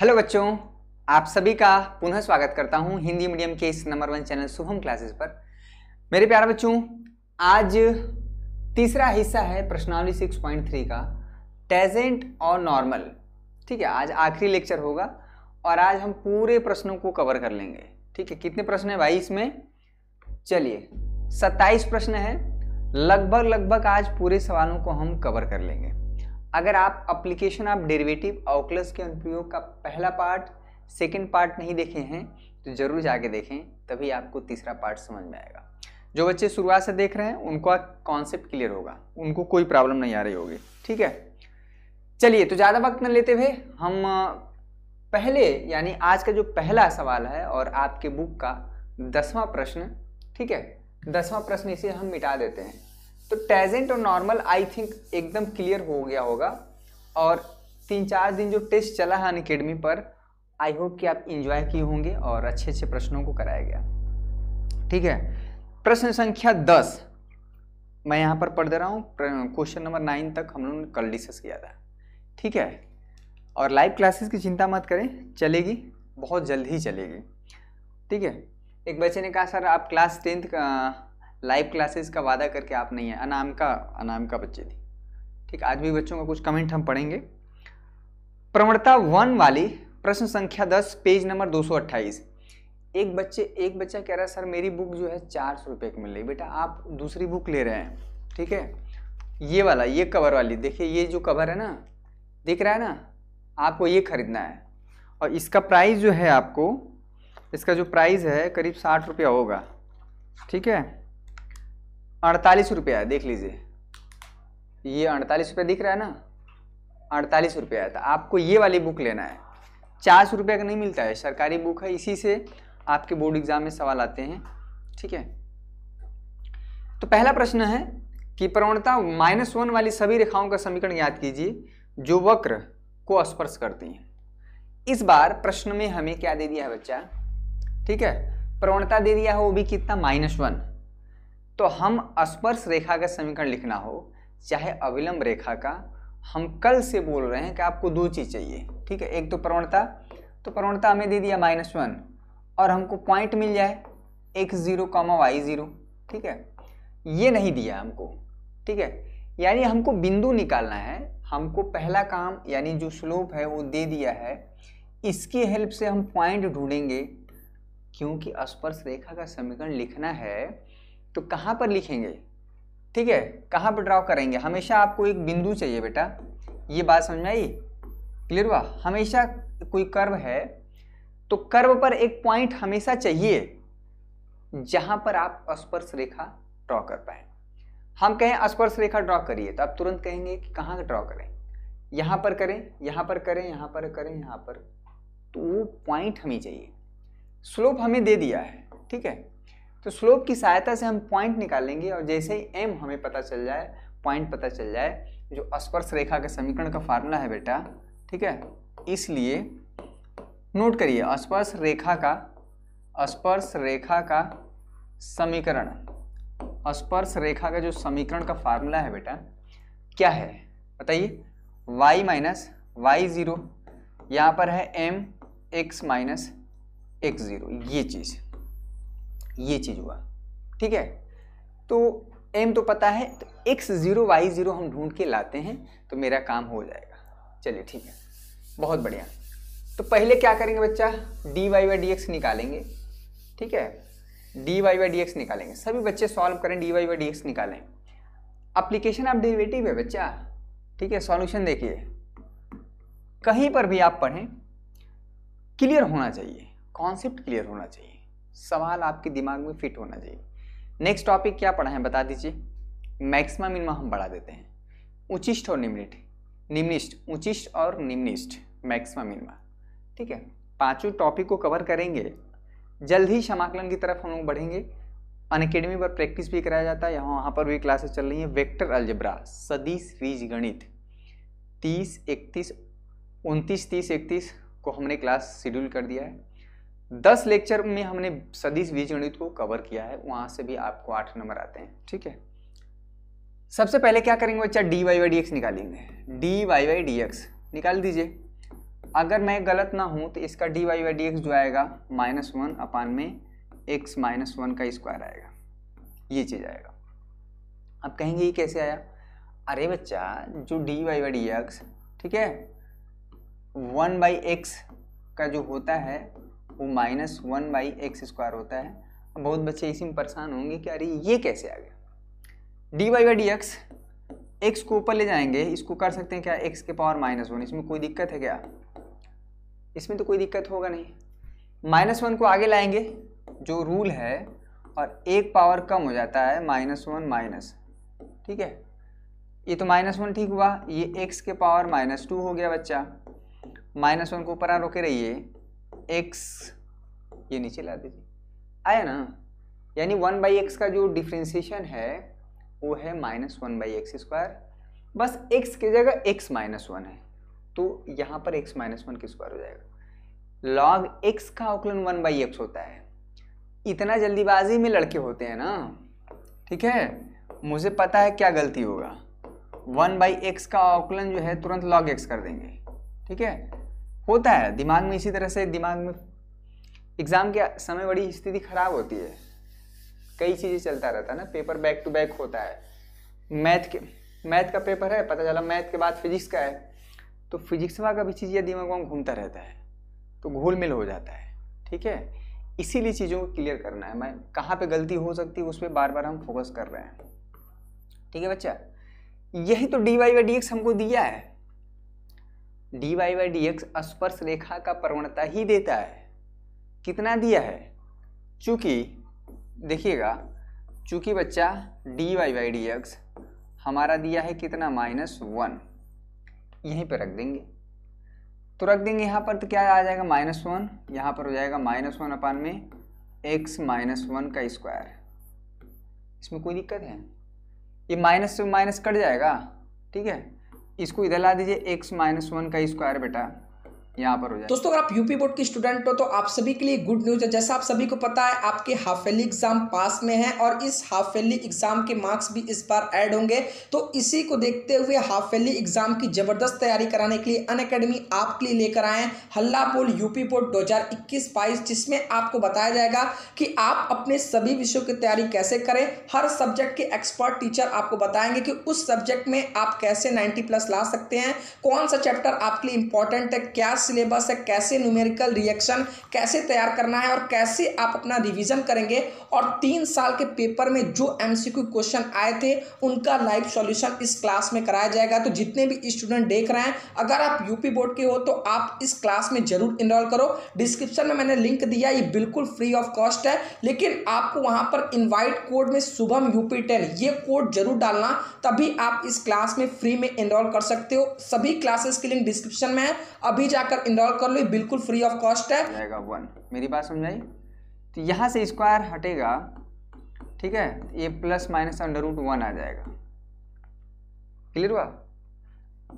Hello बच्चों आप सभी का पुनः स्वागत करता हूं हिंदी मीडियम के इस number one channel Shubham classes पर मेरे प्यारे बच्चों आज तीसरा हिस्सा है प्रश्नावली सिक्स पॉइंट थ्री का टेजेंट और नॉर्मल ठीक है आज आखिरी लेक्चर होगा और आज हम पूरे प्रश्नों को कवर कर लेंगे ठीक है कितने प्रश्न है भाई इसमें चलिए सत्ताईस प्रश्न है लगभग लगभग आज पूरे सवालों को हम कवर कर लेंगे अगर आप अप्लीकेशन आप डेरिवेटिव आउटलेस के अनुप्रयोग का पहला पार्ट सेकेंड पार्ट नहीं देखे हैं तो ज़रूर जाके देखें तभी आपको तीसरा पार्ट समझ में आएगा जो बच्चे शुरुआत से देख रहे हैं उनका कॉन्सेप्ट क्लियर होगा उनको कोई प्रॉब्लम नहीं आ रही होगी ठीक है चलिए तो ज़्यादा वक्त न लेते हुए हम पहले यानी आज का जो पहला सवाल है और आपके बुक का दसवां प्रश्न ठीक है दसवां प्रश्न इसे हम मिटा देते हैं तो टेजेंट और नॉर्मल आई थिंक एकदम क्लियर हो गया होगा और तीन चार दिन जो टेस्ट चला है अनकेडमी पर आई होप कि आप इंजॉय किए होंगे और अच्छे अच्छे प्रश्नों को कराया गया ठीक है प्रश्न संख्या दस मैं यहाँ पर पढ़ दे रहा हूँ क्वेश्चन नंबर नाइन तक हम लोगों ने कल डिस्कस किया था ठीक है और लाइव क्लासेस की चिंता मत करें चलेगी बहुत जल्द ही चलेगी ठीक है एक बच्चे ने कहा सर आप क्लास टेंथ का लाइव क्लासेस का वादा करके आप नहीं है अनाम का अनाम का बच्चे थी ठीक आज भी बच्चों का कुछ कमेंट हम पढ़ेंगे प्रवणता वन वाली प्रश्न संख्या दस पेज नंबर दो सौ अट्ठाईस एक बच्चे एक बच्चा कह रहा है सर मेरी बुक जो है चार सौ रुपये की मिल रही बेटा आप दूसरी बुक ले रहे हैं ठीक है ये वाला ये कवर वाली देखिए ये जो कवर है ना दिख रहा है ना आपको ये ख़रीदना है और इसका प्राइस जो है आपको इसका जो प्राइस है करीब साठ रुपया होगा ठीक है अड़तालीस रुपया देख लीजिए ये अड़तालीस रुपया दिख रहा है ना अड़तालीस रुपया तो आपको ये वाली बुक लेना है चार सौ रुपये का नहीं मिलता है सरकारी बुक है इसी से आपके बोर्ड एग्जाम में सवाल आते हैं ठीक है तो पहला प्रश्न है कि प्रवणता माइनस वन वाली सभी रेखाओं का समीकरण याद कीजिए जो वक्र को स्पर्श करती हैं इस बार प्रश्न में हमें क्या दे दिया है बच्चा ठीक है प्रवणता दे दिया है वो भी कितना माइनस वन तो हम स्पर्श रेखा का समीकरण लिखना हो चाहे अविलंब रेखा का हम कल से बोल रहे हैं कि आपको दो चीज़ चाहिए ठीक है एक तो प्रवणता तो प्रवणता हमें दे दिया माइनस वन और हमको पॉइंट मिल जाए x zero comma y zero ठीक है ये नहीं दिया हमको ठीक है यानी हमको बिंदु निकालना है हमको पहला काम यानी जो स्लोप है वो दे दिया है इसकी हेल्प से हम पॉइंट ढूंढेंगे क्योंकि स्पर्श रेखा का समीकरण लिखना है तो कहाँ पर लिखेंगे ठीक है कहाँ पर ड्रॉ करेंगे हमेशा आपको एक बिंदु चाहिए बेटा ये बात समझ आई क्लियर हुआ हमेशा कोई कर्व है तो कर्व पर एक पॉइंट हमेशा चाहिए जहां पर आप स्पर्श रेखा ड्रॉ कर पाए हम कहें स्पर्श रेखा ड्रॉ करिए तो आप तुरंत कहेंगे कि कहाँ ड्रॉ करें यहाँ पर करें यहाँ पर करें यहाँ पर करें यहाँ पर तो वो पॉइंट हमें चाहिए स्लोप हमें दे दिया है ठीक है तो स्लोप की सहायता से हम पॉइंट निकालेंगे और जैसे ही एम हमें पता चल जाए पॉइंट पता चल जाए जो स्पर्श रेखा के समीकरण का फार्मूला है बेटा ठीक है इसलिए नोट करिए स्पर्श रेखा का स्पर्श रेखा का समीकरण स्पर्श रेखा का जो समीकरण का फार्मूला है बेटा क्या है बताइए y माइनस वाई ज़ीरो यहाँ पर है m x minus x zero ये चीज़ ये चीज़ हुआ ठीक है तो एम तो पता है तो एक्स ज़ीरो वाई ज़ीरो हम ढूंढ के लाते हैं तो मेरा काम हो जाएगा चलिए ठीक है बहुत बढ़िया तो पहले क्या करेंगे बच्चा d Y Y D x निकालेंगे ठीक है D Y Y D x निकालेंगे सभी बच्चे सॉल्व करें d Y Y D x निकालें अप्लीकेशन ऑफ डेरिवेटिव है बच्चा ठीक है सॉल्यूशन देखिए कहीं पर भी आप पढ़ें क्लियर होना चाहिए कॉन्सेप्ट क्लियर होना चाहिए सवाल आपके दिमाग में फिट होना चाहिए नेक्स्ट टॉपिक क्या पढ़ा है बता दीजिए मैक्सिमम मिनिमम हम बढ़ा देते हैं उचिष्ट और निम्निष्ट निम्निष्ट उचिष्ट और निम्निष्ट मैक्सिमम मिनिमा ठीक है पांचों टॉपिक को कवर करेंगे जल्द ही समाकलन की तरफ हम लोग बढ़ेंगे अन अकेडमी पर प्रैक्टिस भी कराया जाता है यहाँ वहाँ पर भी क्लासेस चल रही हैं वेक्टर अल्जब्रा सदीस रीज गणित तीस इकतीस उनतीस तीस इकतीस को हमने क्लास शेड्यूल कर दिया है दस लेक्चर में हमने सदीश बीजगणित को कवर किया है वहां से भी आपको आठ नंबर आते हैं ठीक है सबसे पहले क्या करेंगे बच्चा d Y Y D x निकालेंगे d Y Y D x निकाल दीजिए अगर मैं गलत ना हूं तो इसका d Y Y D x जो आएगा माइनस वन अपान में एक्स माइनस वन का स्क्वायर आएगा ये चीज़ आएगा अब कहेंगे ये कैसे आया अरे बच्चा जो d Y Y D x ठीक है वन बाई एक्स का जो होता है वो minus one by x square होता है अब बहुत बच्चे इसी में परेशान होंगे कि अरे ये कैसे आ गया D Y by D x x को ऊपर ले जाएंगे इसको कर सकते हैं क्या एक्स के पावर माइनस वन इसमें कोई दिक्कत है क्या इसमें तो कोई दिक्कत होगा नहीं माइनस वन को आगे लाएंगे जो रूल है और एक पावर कम हो जाता है माइनस वन माइनस ठीक है ये तो माइनस वन ठीक हुआ ये एक्स के पावर माइनस टू हो गया बच्चा माइनस वन को ऊपर रोके रहिए एक्स ये नीचे ला दीजिए आया ना यानी वन बाई एक्स का जो डिफ्रेंसिएशन है वो है minus one by x square बस एक्स की जगह एक्स माइनस वन है तो यहाँ पर एक्स माइनस वन की स्क्वायर हो जाएगा लॉग एक्स का अवकलन वन बाई एक्स होता है इतना जल्दीबाजी में लड़के होते हैं ना ठीक है मुझे पता है क्या गलती होगा वन बाई एक्स का अवकलन जो है तुरंत लॉग एक्स कर देंगे ठीक है होता है दिमाग में इसी तरह से दिमाग में एग्ज़ाम के समय बड़ी स्थिति खराब होती है कई चीज़ें चलता रहता है ना पेपर बैक टू बैक होता है मैथ के मैथ का पेपर है पता चला मैथ के बाद फिजिक्स का है तो फिजिक्स वाला भी चीज़ यह दिमाग में घूमता रहता है तो घोल मिल हो जाता है ठीक है इसीलिए चीज़ों को क्लियर करना है मैं कहाँ पे गलती हो सकती है उस पर बार बार हम फोकस कर रहे हैं ठीक है बच्चा यही तो डी वाई डी एक्स हमको दिया है D Y Y D x स्पर्श रेखा का प्रवणता ही देता है कितना दिया है चूँकि देखिएगा चूँकि बच्चा d Y Y D x हमारा दिया है कितना माइनस वन यहीं पर रख देंगे तो रख देंगे यहाँ पर तो क्या आ जाएगा माइनस वन यहाँ पर हो जाएगा माइनस वन अपान में एक्स माइनस वन का स्क्वायर इसमें कोई दिक्कत है ये माइनस से माइनस कट जाएगा ठीक है इसको इधर ला दीजिए एक्स माइनस वन का स्क्वायर बेटा यहाँ पर हो जाए दोस्तों अगर आप यूपी बोर्ड के स्टूडेंट हो तो आप सभी के लिए गुड न्यूज है जैसा आप सभी को पता है आपके हाफ ईयरली एग्जाम पास में है और इस हाफ ईयरली एग्जाम के मार्क्स भी इस बार ऐड होंगे तो इसी को देखते हुए हाफ ईयरली एग्जाम की जबरदस्त तैयारी कराने के लिए अन अकेडमी आपके लिए लेकर आए हल्ला बोल यूपी बोर्ड दो हजार इक्कीस बाईस जिसमें आपको बताया जाएगा कि आप अपने सभी विषयों की तैयारी कैसे करें हर सब्जेक्ट के एक्सपर्ट टीचर आपको बताएंगे कि उस सब्जेक्ट में आप कैसे नाइन्टी प्लस ला सकते हैं कौन सा चैप्टर आपके लिए इंपॉर्टेंट है क्या सिलेबस है कैसे न्यूमेरिकल रिएक्शन कैसे तैयार करना है और कैसे आप अपना रिवीजन करेंगे और तीन साल के पेपर में जो एमसीक्यू क्वेश्चन आए थे उनका लाइव सॉल्यूशन इस क्लास में कराया जाएगा तो जितने भी स्टूडेंट देख रहे हैं अगर आप यूपी बोर्ड के हो तो आप इस क्लास में जरूर इनरोल करो डिस्क्रिप्शन में मैंने लिंक दिया ये बिल्कुल फ्री ऑफ कॉस्ट है लेकिन आपको वहाँ पर इन्वाइट कोड में शुभम यूपी टेन ये कोड जरूर डालना तभी आप इस क्लास में फ्री में इनरोल कर सकते हो सभी क्लासेस की लिंक डिस्क्रिप्शन में है अभी जाकर जाकर इनरोल कर लो बिल्कुल फ्री ऑफ कॉस्ट है जाएगा वन मेरी बात समझाई तो यहाँ से स्क्वायर हटेगा ठीक है ये plus minus under root one आ जाएगा क्लियर हुआ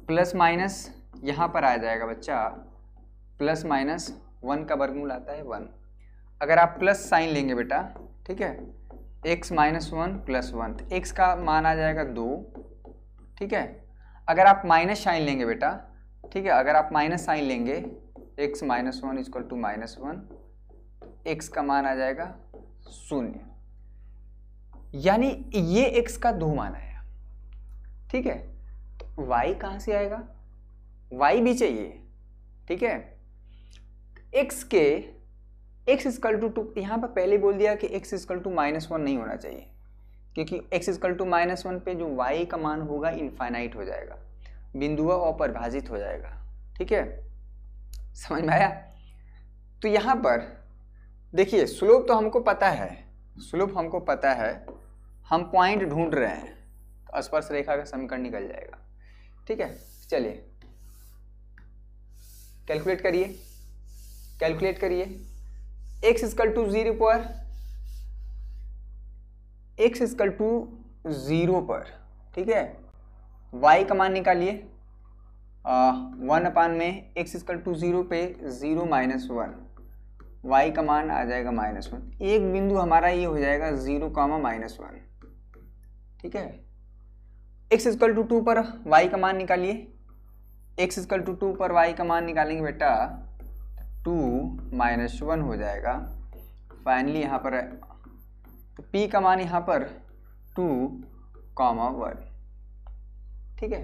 प्लस माइनस यहाँ पर आ जाएगा बच्चा प्लस माइनस वन का वर्गमूल आता है वन अगर आप प्लस साइन लेंगे बेटा ठीक है x minus one plus one x का मान आ जाएगा दो ठीक है अगर आप माइनस साइन लेंगे बेटा ठीक है अगर आप माइनस साइन लेंगे x minus one equal to minus one x का मान आ जाएगा शून्य यानी ये एक्स का दो मान आया ठीक है तो वाई कहाँ से आएगा वाई भी चाहिए ठीक है एक्स के एक्स इजकल टू टू यहाँ पर पहले बोल दिया कि x equal to minus one नहीं होना चाहिए क्योंकि x equal to minus one पर जो वाई का मान होगा इनफाइनाइट हो जाएगा बिंदुआ परिभाजित हो जाएगा ठीक है समझ में आया तो यहाँ पर देखिए स्लोप तो हमको पता है स्लोप हमको पता है हम पॉइंट ढूंढ रहे हैं तो स्पर्श रेखा का समीकरण निकल जाएगा ठीक है चलिए कैलकुलेट करिए कैलकुलेट करिए एक्स स्कल टू जीरो पर एक्स स्कल टू जीरो पर ठीक है वाई का मान निकालिए वन अपान में एक्स इसकल टू ज़ीरो पे ज़ीरो माइनस वन वाई का मान आ जाएगा माइनस वन एक बिंदु हमारा ये हो जाएगा ज़ीरो कामा माइनस वन ठीक है एक्स इसकल टू टू पर वाई का मान निकालिए एक्स इसकल टू टू पर वाई का मान निकालेंगे बेटा टू माइनस वन हो जाएगा फाइनली यहाँ पर तो पी का मान यहाँ पर टू कॉमा वन ठीक है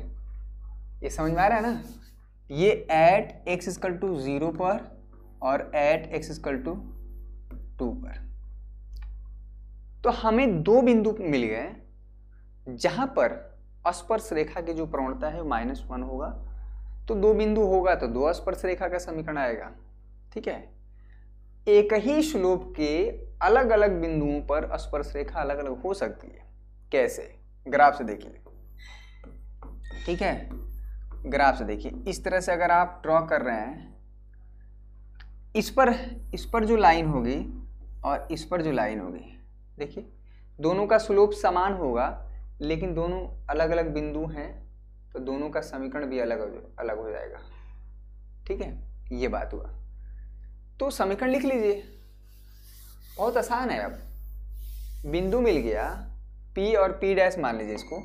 ये समझ में आ रहा है ना ये at x equal to zero पर और at x equal to two पर तो हमें दो बिंदु मिल गए जहां पर स्पर्श रेखा की जो प्रवणता है माइनस वन होगा तो दो बिंदु होगा तो दो स्पर्श रेखा का समीकरण आएगा ठीक है एक ही स्लोप के अलग अलग बिंदुओं पर स्पर्श रेखा अलग अलग हो सकती है कैसे ग्राफ से देखिए ठीक है ग्राफ से देखिए इस तरह से अगर आप ड्रॉ कर रहे हैं इस पर इस पर जो लाइन होगी और इस पर जो लाइन होगी देखिए दोनों का स्लोप समान होगा लेकिन दोनों अलग अलग बिंदु हैं तो दोनों का समीकरण भी अलग हो अलग हो जाएगा ठीक है ये बात हुआ तो समीकरण लिख लीजिए बहुत आसान है अब बिंदु मिल गया पी और पी डैश मान लीजिए इसको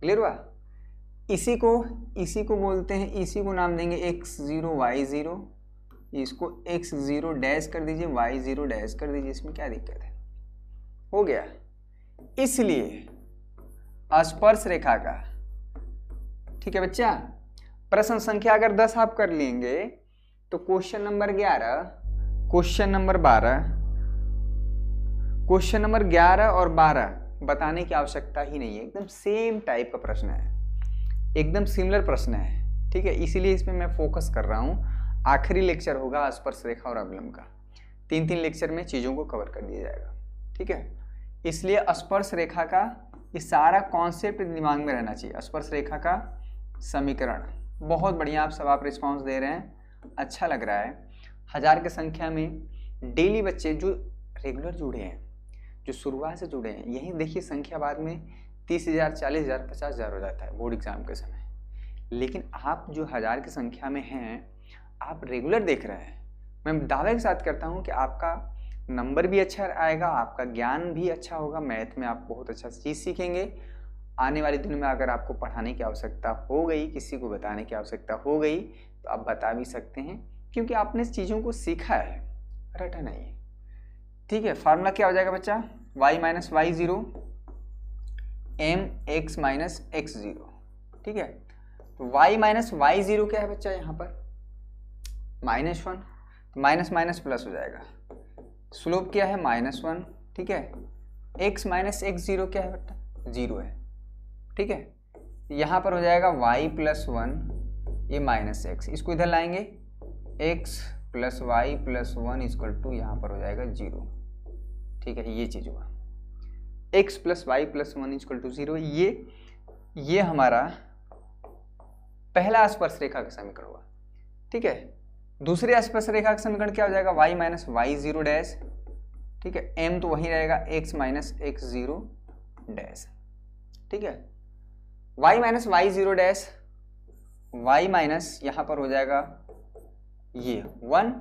क्लियर हुआ इसी को इसी को बोलते हैं इसी को नाम देंगे एक्स ज़ीरो वाई ज़ीरो इसको एक्स ज़ीरो डैश कर दीजिए वाई ज़ीरो डैश कर दीजिए इसमें क्या दिक्कत है हो गया इसलिए स्पर्श रेखा का ठीक है बच्चा प्रश्न संख्या अगर दस आप कर लेंगे तो क्वेश्चन नंबर ग्यारह क्वेश्चन नंबर बारह क्वेश्चन नंबर ग्यारह और बारह बताने की आवश्यकता ही नहीं है एकदम सेम टाइप का प्रश्न है एकदम सिमिलर प्रश्न है ठीक है इसीलिए इसमें मैं फोकस कर रहा हूँ आखिरी लेक्चर होगा स्पर्श रेखा और अवलम का तीन तीन लेक्चर में चीज़ों को कवर कर दिया जाएगा ठीक है इसलिए स्पर्श रेखा का ये सारा कॉन्सेप्ट दिमाग में रहना चाहिए स्पर्श रेखा का समीकरण बहुत बढ़िया आप सब आप रिस्पॉन्स दे रहे हैं अच्छा लग रहा है हज़ार की संख्या में डेली बच्चे जो रेगुलर जुड़े हैं जो शुरुआत से जुड़े हैं यही देखिए संख्या बाद में तीस हज़ार चालीस हज़ार पचास हज़ार हो जाता है बोर्ड एग्ज़ाम के समय लेकिन आप जो हज़ार की संख्या में हैं आप रेगुलर देख रहे हैं मैं दावे के साथ करता हूँ कि आपका नंबर भी अच्छा आएगा आपका ज्ञान भी अच्छा होगा मैथ में आप बहुत अच्छा चीज़ सीखेंगे आने वाले दिन में अगर आपको पढ़ाने की आवश्यकता हो गई किसी को बताने की आवश्यकता हो गई तो आप बता भी सकते हैं क्योंकि आपने चीज़ों को सीखा है रटा नहीं है ठीक है फार्मूला क्या हो जाएगा बच्चा y minus Y zero M x minus x zero ठीक है तो वाई माइनस वाई ज़ीरो क्या है बच्चा यहाँ पर माइनस वन तो माइनस माइनस प्लस हो जाएगा स्लोप क्या है माइनस वन ठीक है एक्स माइनस एक्स ज़ीरो क्या है बेटा ज़ीरो है ठीक है यहाँ पर हो जाएगा वाई प्लस वन ये माइनस एक्स इसको इधर लाएंगे x plus y plus one equal to यहाँ पर हो जाएगा जीरो ठीक है ये चीज़ हुआ x plus y plus one equal to zero ये ये हमारा पहला स्पर्श रेखा का समीकरण हुआ ठीक है दूसरे स्पर्श रेखा का समीकरण क्या हो जाएगा y minus y zero dash ठीक है एम तो वही रहेगा x minus x zero dash ठीक है y minus y zero dash y minus यहाँ पर हो जाएगा ये वन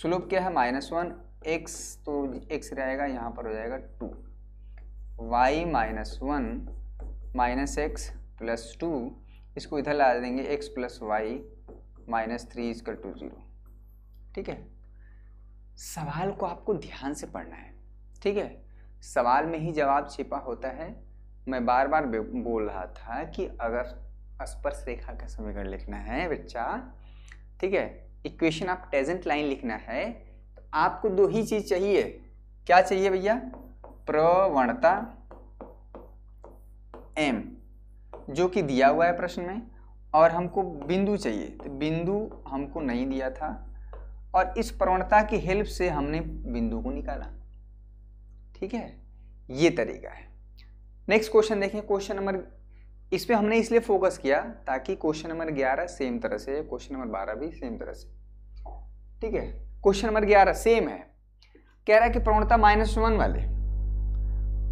स्लोप क्या है माइनस वन एक्स तो एक्स रहेगा यहाँ पर हो जाएगा two y minus one minus x plus two इसको इधर ला देंगे x plus y minus three इसका टू ज़ीरो ठीक है सवाल को आपको ध्यान से पढ़ना है ठीक है सवाल में ही जवाब छिपा होता है मैं बार बार बोल रहा था कि अगर स्पर्श रेखा का समीकरण लिखना है बच्चा ठीक है इक्वेशन आप टेजेंट लाइन लिखना है तो आपको दो ही चीज़ चाहिए क्या चाहिए भैया प्रवणता एम जो कि दिया हुआ है प्रश्न में और हमको बिंदु चाहिए तो बिंदु हमको नहीं दिया था और इस प्रवणता की हेल्प से हमने बिंदु को निकाला ठीक है ये तरीका है नेक्स्ट क्वेश्चन देखें क्वेश्चन नंबर इस पर हमने इसलिए फोकस किया ताकि क्वेश्चन नंबर ग्यारह सेम तरह से क्वेश्चन नंबर बारह भी सेम तरह से ठीक है क्वेश्चन नंबर ग्यारह सेम है कह रहा है कि प्रवणता माइनस वन वाले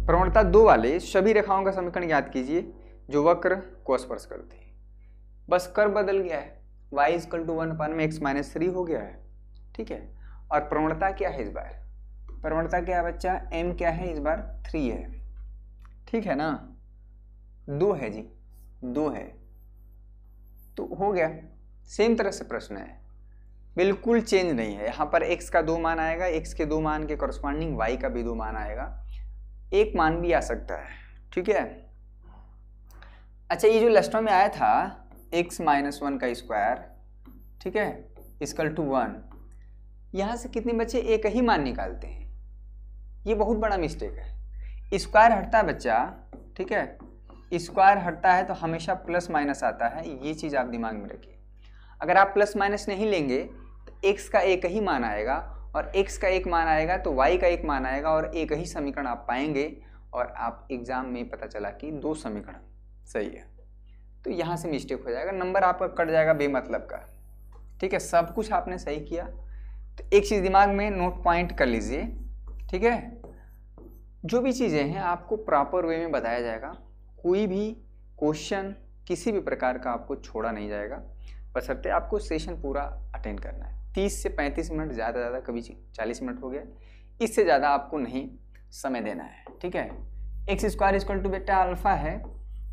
प्रवणता दो वाले सभी रेखाओं का समीकरण याद कीजिए जो वक्र को स्पर्श करते हैं बस कर बदल गया है y equal to one upon में एक्स माइनस थ्री हो गया है ठीक है और प्रवणता क्या है इस बार प्रवणता क्या है बच्चा एम क्या है इस बार थ्री है ठीक है ना दो है जी दो है तो हो गया सेम तरह से प्रश्न है बिल्कुल चेंज नहीं है यहाँ पर x का दो मान आएगा x के दो मान के कॉरस्पॉन्डिंग y का भी दो मान आएगा एक मान भी आ सकता है ठीक है अच्छा ये जो लास्टों में आया था x माइनस वन का स्क्वायर ठीक है इसकल टू वन यहाँ से कितने बच्चे एक ही मान निकालते हैं ये बहुत बड़ा मिस्टेक है स्क्वायर हटता है बच्चा ठीक है स्क्वायर हटता है तो हमेशा प्लस माइनस आता है ये चीज़ आप दिमाग में रखिए अगर आप प्लस माइनस नहीं लेंगे तो एक्स का एक ही मान आएगा और x का एक मान आएगा तो y का एक मान आएगा और एक ही समीकरण आप पाएंगे और आप एग्ज़ाम में पता चला कि दो समीकरण सही है तो यहाँ से मिस्टेक हो जाएगा नंबर आपका कट जाएगा बेमतलब का ठीक है सब कुछ आपने सही किया तो एक चीज़ दिमाग में नोट पॉइंट कर लीजिए ठीक है जो भी चीज़ें हैं आपको प्रॉपर वे में बताया जाएगा कोई भी क्वेश्चन किसी भी प्रकार का आपको छोड़ा नहीं जाएगा बस सकते आपको सेशन पूरा अटेंड करना है तीस से पैंतीस मिनट ज़्यादा ज़्यादा कभी चालीस मिनट हो गया इससे ज़्यादा आपको नहीं समय देना है ठीक है एक्स स्क्वायर इक्वल टू बेटा अल्फ़ा है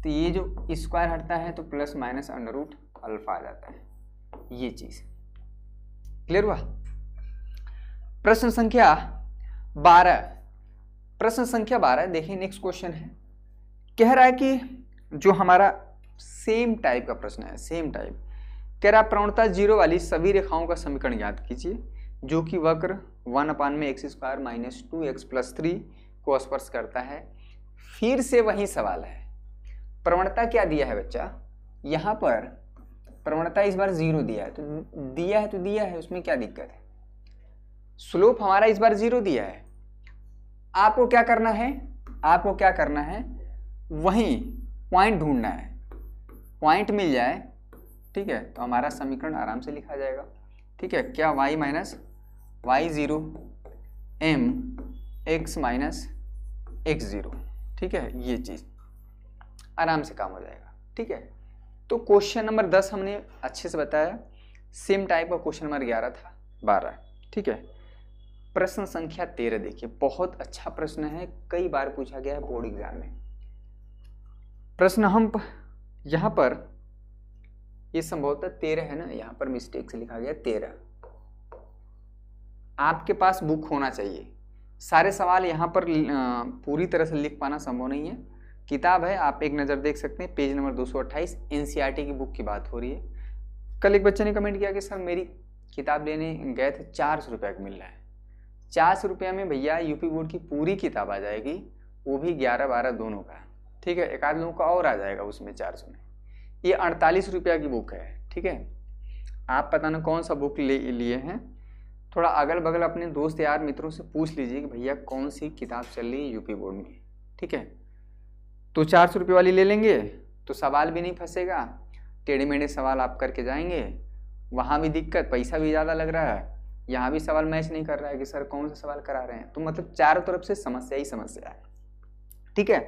तो ये जो स्क्वायर हटता है तो plus minus under root alpha आ जाता है ये चीज़ क्लियर हुआ प्रश्न संख्या बारह प्रश्न संख्या बारह देखिए नेक्स्ट क्वेश्चन है कह रहा है कि जो हमारा सेम टाइप का प्रश्न है सेम टाइप रहा प्रवणता जीरो वाली सभी रेखाओं का समीकरण याद कीजिए जो कि वक्र वन अपान में x square minus two x plus three को स्पर्श करता है फिर से वही सवाल है प्रवणता क्या दिया है बच्चा यहाँ पर प्रवणता इस बार जीरो दिया है तो दिया है तो दिया है उसमें क्या दिक्कत है स्लोप हमारा इस बार जीरो दिया है आपको क्या करना है आपको क्या करना है वहीं पॉइंट ढूंढना है पॉइंट मिल जाए ठीक है तो हमारा समीकरण आराम से लिखा जाएगा ठीक है क्या y minus Y zero M x minus x zero ठीक है ये चीज़ आराम से काम हो जाएगा ठीक है तो क्वेश्चन नंबर दस हमने अच्छे से बताया सेम टाइप का क्वेश्चन नंबर ग्यारह था बारह ठीक है प्रश्न संख्या तेरह देखिए बहुत अच्छा प्रश्न है कई बार पूछा गया है बोर्ड एग्जाम में प्रश्न हम यहाँ पर ये संभवतः तेरह है ना यहाँ पर मिस्टेक से लिखा गया तेरह आपके पास बुक होना चाहिए सारे सवाल यहाँ पर पूरी तरह से लिख पाना संभव नहीं है किताब है आप एक नज़र देख सकते हैं पेज नंबर 228 एनसीईआरटी e की बुक की बात हो रही है कल एक बच्चे ने कमेंट किया कि सर मेरी किताब लेने गए थे चार सौ रुपये का मिल रहा है चार सौ रुपया में भैया यूपी बोर्ड की पूरी किताब आ जाएगी वो भी ग्यारह बारह दोनों का ठीक है एक आध लोगों का और आ जाएगा उसमें चार सौ में ये अड़तालीस रुपया की बुक है ठीक है आप पता ना कौन सा बुक ले लिए हैं थोड़ा अगल बगल अपने दोस्त यार मित्रों से पूछ लीजिए कि भैया कौन सी किताब चल रही है यूपी बोर्ड में ठीक है तो चार सौ रुपये वाली ले लेंगे तो सवाल भी नहीं फंसेगा टेढ़े मेढ़े सवाल आप करके जाएंगे वहाँ भी दिक्कत पैसा भी ज़्यादा लग रहा है यहाँ भी सवाल मैच नहीं कर रहा है कि सर कौन सा सवाल करा रहे हैं तो मतलब चारों तरफ से समस्या ही समस्या है ठीक है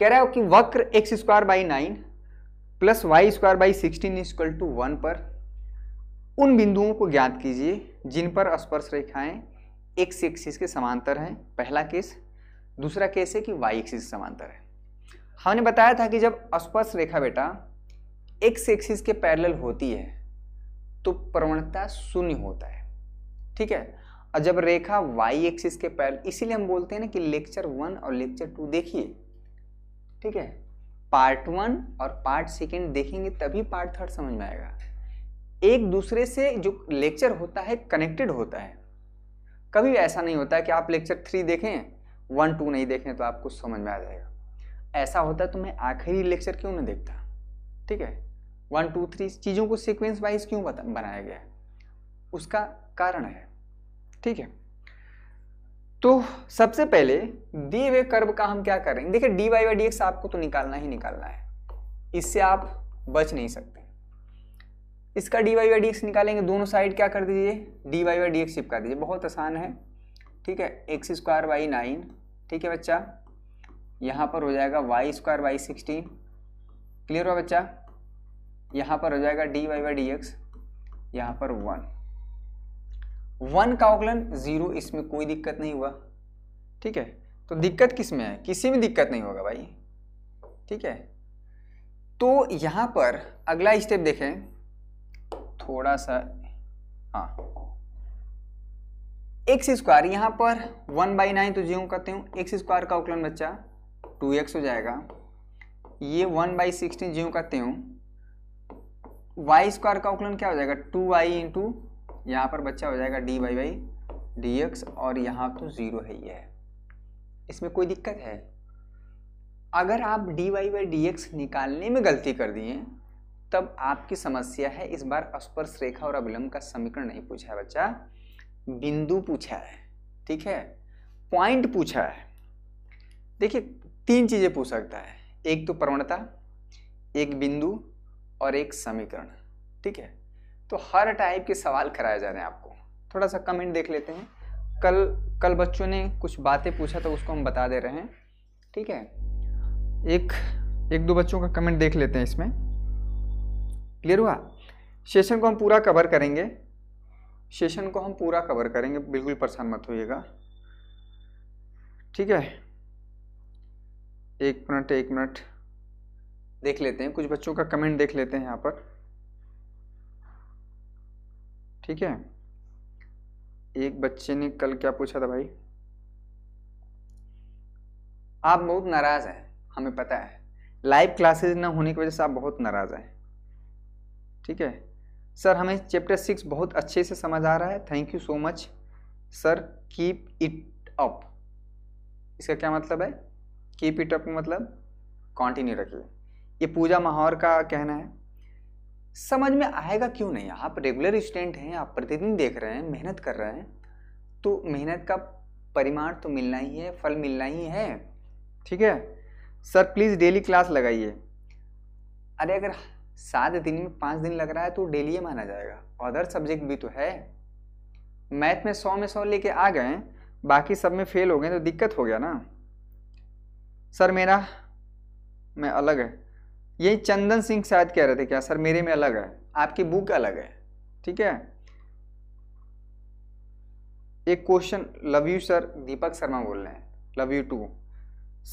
कह रहा है कि वक्र x square by nine plus y square by sixteen equal to one पर उन बिंदुओं को ज्ञात कीजिए जिन पर स्पर्श रेखाएं एक्स एक्सिस के समांतर हैं पहला केस दूसरा केस है कि वाई एक्सिस के समांतर है हमने बताया था कि जब स्पर्श रेखा बेटा एक्स एक्सिस के पैरेलल होती है तो प्रवणता शून्य होता है ठीक है और जब रेखा वाई एक्सिस के पैरेलल इसीलिए हम बोलते हैं ना कि लेक्चर वन और लेक्चर टू देखिए ठीक है पार्ट वन और पार्ट सेकेंड देखेंगे तभी पार्ट थर्ड समझ में आएगा एक दूसरे से जो लेक्चर होता है कनेक्टेड होता है कभी ऐसा नहीं होता कि आप लेक्चर थ्री देखें वन टू नहीं देखें तो आपको समझ में आ जाएगा ऐसा होता तो मैं आखिरी लेक्चर क्यों नहीं देखता ठीक है वन टू थ्री चीज़ों को सीक्वेंस वाइज क्यों बनाया गया है उसका कारण है ठीक है तो सबसे पहले दिए हुए कर्व का हम क्या करेंगे देखिए d Y Y D x आपको तो निकालना ही निकालना है इससे आप बच नहीं सकते इसका d Y Y D x निकालेंगे दोनों साइड क्या कर दीजिए d Y Y D x चिपका दीजिए बहुत आसान है ठीक है एक्स स्क्वायर वाई नाइन ठीक है बच्चा यहाँ पर हो जाएगा y square by sixteen clear हुआ बच्चा यहाँ पर हो जाएगा d Y Y D x यहाँ पर वन वन का अवकलन जीरो इसमें कोई दिक्कत नहीं हुआ ठीक है तो दिक्कत किस में है किसी में दिक्कत नहीं होगा भाई ठीक है तो यहाँ पर अगला स्टेप देखें थोड़ा सा हाँ एक्स स्क्वायर यहाँ पर वन बाई नाइन तो जीव करते हूँ एक्स स्क्वायर का अवकलन बच्चा टू एक्स हो जाएगा ये वन बाई सिक्सटीन जीव करते हूँ वाई स्क्वायर का अवकलन क्या हो जाएगा टू वाई इंटू यहाँ पर बच्चा हो जाएगा d Y Y D x और यहाँ तो ज़ीरो है ये इसमें कोई दिक्कत है अगर आप d Y Y D x निकालने में गलती कर दिए तब आपकी समस्या है इस बार स्पर्श रेखा और अभिलंब का समीकरण नहीं पूछा है बच्चा बिंदु पूछा है ठीक है पॉइंट पूछा है देखिए तीन चीज़ें पूछ सकता है एक तो प्रवणता एक बिंदु और एक समीकरण ठीक है तो हर टाइप के सवाल कराए जा रहे हैं आपको थोड़ा सा कमेंट देख लेते हैं कल कल बच्चों ने कुछ बातें पूछा तो उसको हम बता दे रहे हैं ठीक है एक एक दो बच्चों का कमेंट देख लेते हैं इसमें क्लियर हुआ सेशन को हम पूरा कवर करेंगे सेशन को हम पूरा कवर करेंगे बिल्कुल परेशान मत होइएगा ठीक है एक मिनट एक मिनट देख लेते हैं कुछ बच्चों का कमेंट देख लेते हैं यहाँ पर ठीक है एक बच्चे ने कल क्या पूछा था भाई आप बहुत नाराज हैं हमें पता है लाइव क्लासेस ना होने की वजह से आप बहुत नाराज हैं ठीक है सर हमें चैप्टर सिक्स बहुत अच्छे से समझ आ रहा है thank you so much sir keep it up इसका क्या मतलब है कीप इट अप मतलब कंटिन्यू रखिए ये पूजा माहौर का कहना है समझ में आएगा क्यों नहीं आप रेगुलर स्टूडेंट हैं आप प्रतिदिन देख रहे हैं मेहनत कर रहे हैं तो मेहनत का परिमाण तो मिलना ही है फल मिलना ही है ठीक है सर प्लीज़ डेली क्लास लगाइए अरे अगर सात दिन में पाँच दिन लग रहा है तो डेली माना जाएगा अदर सब्जेक्ट भी तो है मैथ में सौ में सौ लेके आ गए बाकी सब में फेल हो गए तो दिक्कत हो गया ना सर मेरा मैं अलग है ये चंदन सिंह शायद कह रहे थे क्या सर मेरे में अलग है आपकी बुक अलग है ठीक है एक question love you sir Deepak Sharma बोल रहे हैं love you too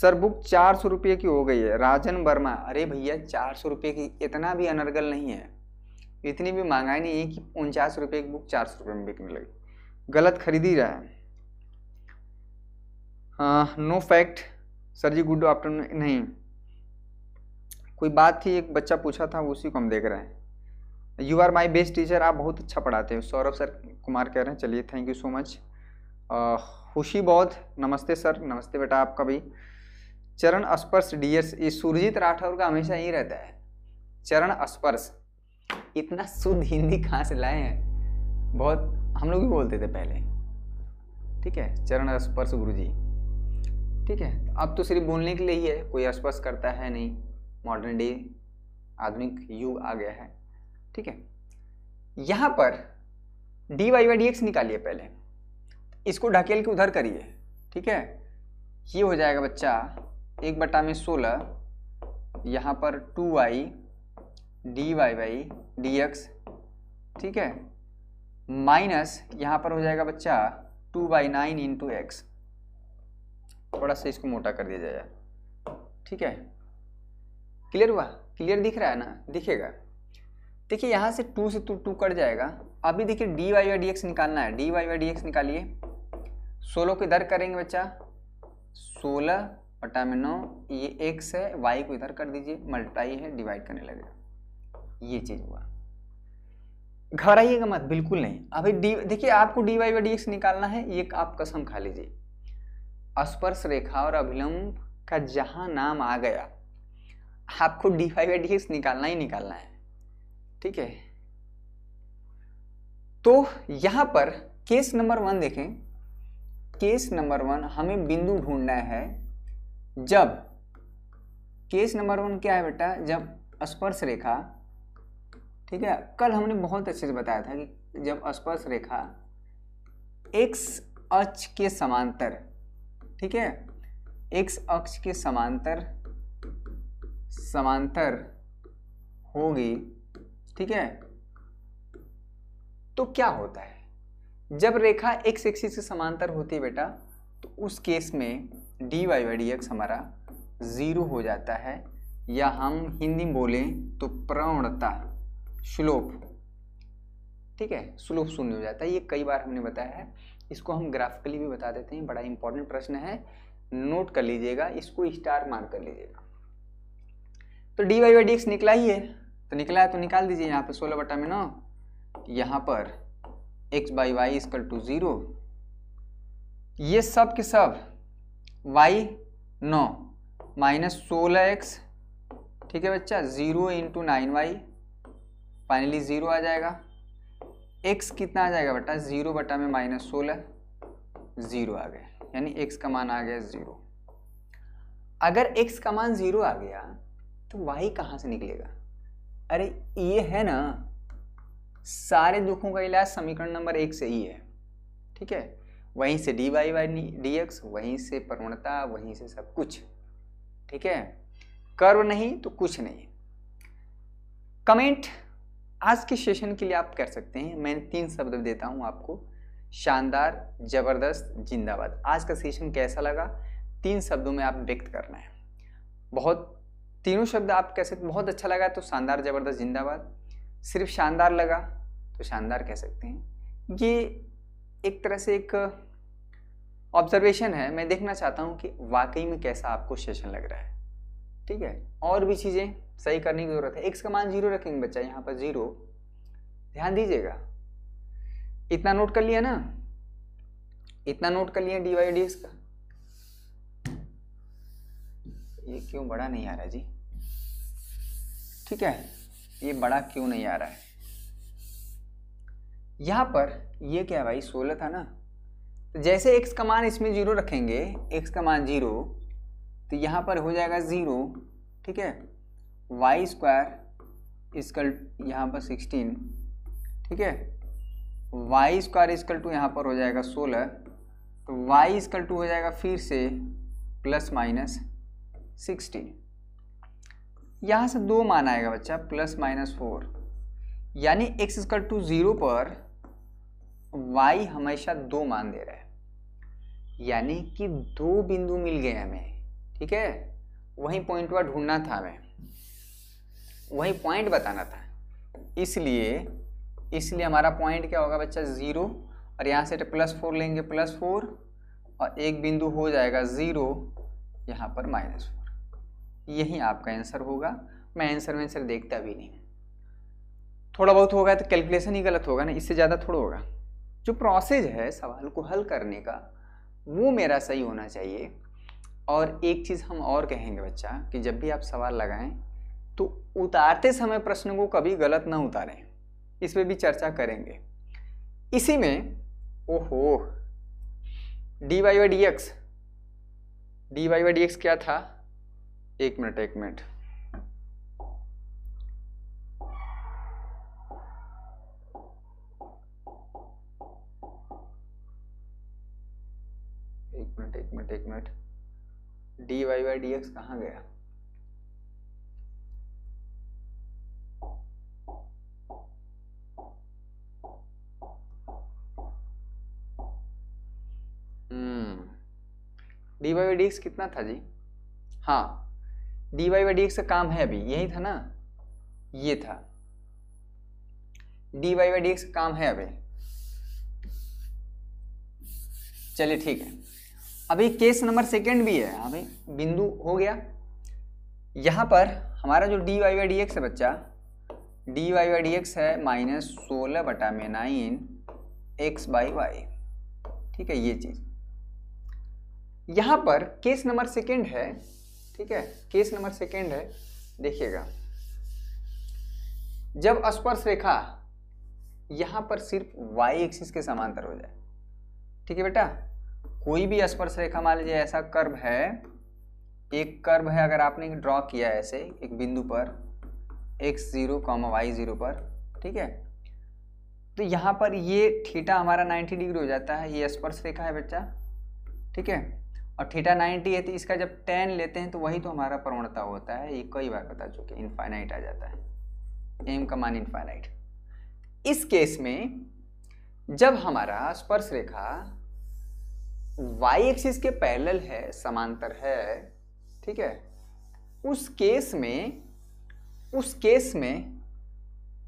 sir book चार सौ रुपये की हो गई है राजन वर्मा अरे भैया चार सौ रुपये की इतना भी अनर्गल नहीं है इतनी भी महंगाई नहीं है कि उनचास रुपये की बुक चार सौ रुपये में बिकने लगी गलत खरीदी रहा है नो हाँ, फैक्ट सर जी गुड आफ्टरनून नहीं कोई बात थी एक बच्चा पूछा था उसी को हम देख रहे हैं you are my best teacher आप बहुत अच्छा पढ़ाते हो सौरभ सर कुमार कह रहे हैं चलिए थैंक यू सो मच खुशी बहुत नमस्ते सर नमस्ते बेटा आपका भी चरण स्पर्श डीएस ये सुरजीत राठौर का हमेशा यही रहता है चरण स्पर्श इतना शुद्ध हिंदी कहाँ से लाए हैं बहुत हम लोग भी बोलते थे पहले ठीक है चरण स्पर्श गुरु जी ठीक है अब तो सिर्फ बोलने के लिए ही है कोई स्पर्श करता है नहीं मॉडर्न डे आधुनिक युग आ गया है ठीक है यहाँ पर d Y Y D x निकालिए पहले इसको ढकेल के उधर करिए ठीक है ये हो जाएगा बच्चा एक बटा में सोलह यहाँ पर two y d Y Y D x ठीक है माइनस यहाँ पर हो जाएगा बच्चा two by nine into x थोड़ा सा इसको मोटा कर दिया जाए ठीक है क्लियर हुआ क्लियर दिख रहा है ना दिखेगा देखिए यहाँ से टू से टू टू कट जाएगा अभी देखिए d Y Y D x निकालना है D Y Y D x निकालिए सोलह को इधर करेंगे बच्चा सोलह बटा में नौ ये एक्स है वाई को इधर कर दीजिए मल्टीप्लाई है डिवाइड करने लगेगा ये चीज़ हुआ घबराइएगा मत बिल्कुल नहीं अभी डी देखिए आपको d Y Y D x निकालना है ये आप कसम खा लीजिए स्पर्श रेखा और अभिलंब का जहाँ नाम आ गया आपको डी फाइव या डी निकालना ही निकालना है ठीक है तो यहां पर केस नंबर वन देखें केस नंबर वन हमें बिंदु ढूंढना है जब केस नंबर वन क्या है बेटा जब स्पर्श रेखा ठीक है कल हमने बहुत अच्छे से बताया था कि जब स्पर्श रेखा एक्स अक्ष के समांतर ठीक है एक्स अक्ष के समांतर समांतर होंगी ठीक है तो क्या होता है जब रेखा एक्स एक्सी से समांतर होती है बेटा तो उस केस में d Y Y D x हमारा ज़ीरो हो जाता है या हम हिंदी में बोलें तो प्रवणता स्लोप ठीक है स्लोप शून्य हो जाता है ये कई बार हमने बताया है इसको हम ग्राफिकली भी बता देते हैं बड़ा इंपॉर्टेंट प्रश्न है नोट कर लीजिएगा इसको स्टार मार्क कर लीजिएगा तो d Y by D x निकला ही है तो निकला है तो निकाल दीजिए यहाँ पे सोलह बटा में नौ यहाँ पर x by y equal to zero ये सब के सब वाई नौ माइनस सोलह एक्स ठीक है बच्चा zero into nine y finally zero आ जाएगा एक्स कितना आ जाएगा बटा ज़ीरो बटा में माइनस सोलह ज़ीरो आ गया यानी एक्स का मान आ गया ज़ीरो अगर एक्स का मान ज़ीरो आ गया तो वाई कहाँ से निकलेगा अरे ये है ना सारे दुखों का इलाज समीकरण नंबर एक से ही है ठीक है वहीं से d Y Y D x वहीं से प्रवणता वहीं से सब कुछ ठीक है कर्व नहीं तो कुछ नहीं कमेंट आज के सेशन के लिए आप कर सकते हैं मैं तीन शब्द देता हूं आपको शानदार जबरदस्त जिंदाबाद आज का सेशन कैसा लगा तीन शब्दों में आप व्यक्त करना है बहुत तीनों शब्द आप कह सकते बहुत अच्छा लगा तो शानदार ज़बरदस्त जिंदाबाद सिर्फ शानदार लगा तो शानदार कह सकते हैं ये एक तरह से एक ऑब्जर्वेशन है मैं देखना चाहता हूँ कि वाकई में कैसा आपको सेशन लग रहा है ठीक है और भी चीज़ें सही करने की ज़रूरत है एक्स का मान जीरो रखेंगे बच्चा यहाँ पर जीरो ध्यान दीजिएगा इतना नोट कर लिया ना इतना नोट कर लिया डी वाई डी का ये क्यों बड़ा नहीं आ रहा जी ठीक है ये बड़ा क्यों नहीं आ रहा है यहाँ पर ये क्या है भाई सोलह था ना तो जैसे एक्स का मान इसमें जीरो रखेंगे एक्स का मान जीरो तो यहाँ पर हो जाएगा ज़ीरो ठीक है वाई स्क्वायर इसकल यहाँ पर सिक्सटीन ठीक है वाई स्क्वायर इसकल टू यहाँ पर हो जाएगा सोलह तो वाई स्कल टू हो जाएगा फिर से प्लस माइनस सिक्सटीन यहाँ से दो मान आएगा बच्चा प्लस माइनस फोर यानी एक्स स्क्वायर टू ज़ीरो पर वाई हमेशा दो मान दे रहा है यानी कि दो बिंदु मिल गए हमें ठीक है वही पॉइंट वह ढूंढना था हमें वही पॉइंट बताना था इसलिए इसलिए हमारा पॉइंट क्या होगा बच्चा ज़ीरो और यहाँ से प्लस फोर लेंगे प्लस फोर और एक बिंदु हो जाएगा ज़ीरो यहाँ पर माइनस फोर यही आपका आंसर होगा मैं आंसर में आंसर देखता भी नहीं थोड़ा बहुत होगा तो कैलकुलेशन ही गलत होगा ना इससे ज़्यादा थोड़ा होगा जो प्रोसेस है सवाल को हल करने का वो मेरा सही होना चाहिए और एक चीज़ हम और कहेंगे बच्चा कि जब भी आप सवाल लगाएं तो उतारते समय प्रश्न को कभी गलत ना उतारें इस पर भी चर्चा करेंगे इसी में ओहो d Y Y D x d Y Y D x क्या था एक मिनट एक मिनट एक मिनट एक मिनट एक minute d Y Y D x कहाँ गया डी वाई डी एक्स कितना था जी हाँ d Y by D x का काम है अभी यही था ना ये था d Y by D x का काम है अभी चलिए ठीक है अभी केस नंबर सेकंड भी है अभी बिंदु हो गया यहाँ पर हमारा जो d Y by D x है बच्चा d Y by D x है माइनस सोलह बटा में नाइन एक्स बाई वाई ठीक है ये चीज़ यहाँ पर केस नंबर सेकंड है ठीक है केस नंबर सेकेंड है देखिएगा जब स्पर्श रेखा यहां पर सिर्फ y एक्सिस के समांतर हो जाए ठीक है बेटा कोई भी स्पर्श रेखा मान लीजिए ऐसा कर्व है एक कर्व है अगर आपने ड्रॉ किया ऐसे एक बिंदु पर x zero comma y zero पर ठीक है तो यहाँ पर ये थीटा हमारा 90 डिग्री हो जाता है ये स्पर्श रेखा है बच्चा ठीक है और थीटा 90 है तो इसका जब टेन लेते हैं तो वही तो हमारा प्रवणता होता है ये कई बार बता चुके इनफाइनाइट आ जाता है एम का मान इनफाइनाइट इस केस में जब हमारा स्पर्श रेखा वाई एक्सिस के पैरेलल है समांतर है ठीक है उस केस में उस केस में